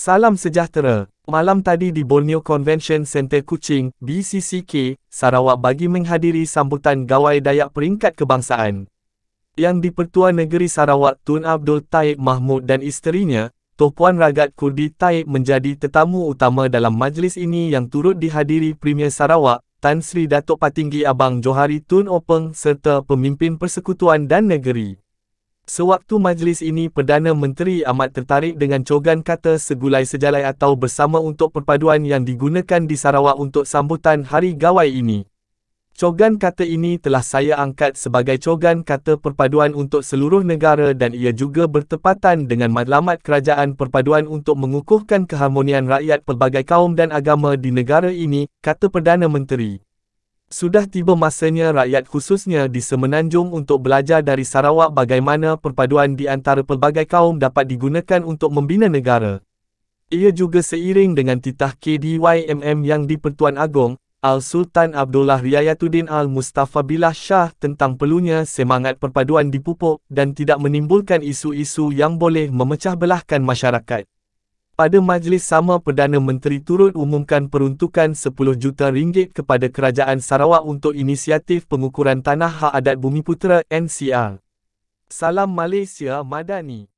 Salam sejahtera. Malam tadi di Borneo Convention Center Kuching, BCCK, Sarawak bagi menghadiri sambutan gawai dayak peringkat kebangsaan. Yang di-Pertua Negeri Sarawak Tun Abdul Taib Mahmud dan isterinya, Toh Puan Ragat Kurdi Taib menjadi tetamu utama dalam majlis ini yang turut dihadiri Premier Sarawak, Tan Sri Datuk Patinggi Abang Johari Tun Openg serta pemimpin persekutuan dan negeri. Sewaktu majlis ini Perdana Menteri amat tertarik dengan cogan kata segulai sejalai atau bersama untuk perpaduan yang digunakan di Sarawak untuk sambutan Hari Gawai ini. Cogan kata ini telah saya angkat sebagai cogan kata perpaduan untuk seluruh negara dan ia juga bertepatan dengan matlamat kerajaan perpaduan untuk mengukuhkan keharmonian rakyat pelbagai kaum dan agama di negara ini, kata Perdana Menteri. Sudah tiba masanya rakyat khususnya di Semenanjung untuk belajar dari Sarawak bagaimana perpaduan di antara pelbagai kaum dapat digunakan untuk membina negara. Ia juga seiring dengan titah KDYMM yang di-Pertuan Agong, Al-Sultan Abdullah Riayatuddin Al-Mustafa Billah Shah tentang perlunya semangat perpaduan dipupuk dan tidak menimbulkan isu-isu yang boleh memecah belahkan masyarakat pada majlis sama Perdana Menteri turut umumkan peruntukan RM10 juta ringgit kepada Kerajaan Sarawak untuk inisiatif pengukuran tanah hak adat Bumiputera NCR. Salam Malaysia Madani.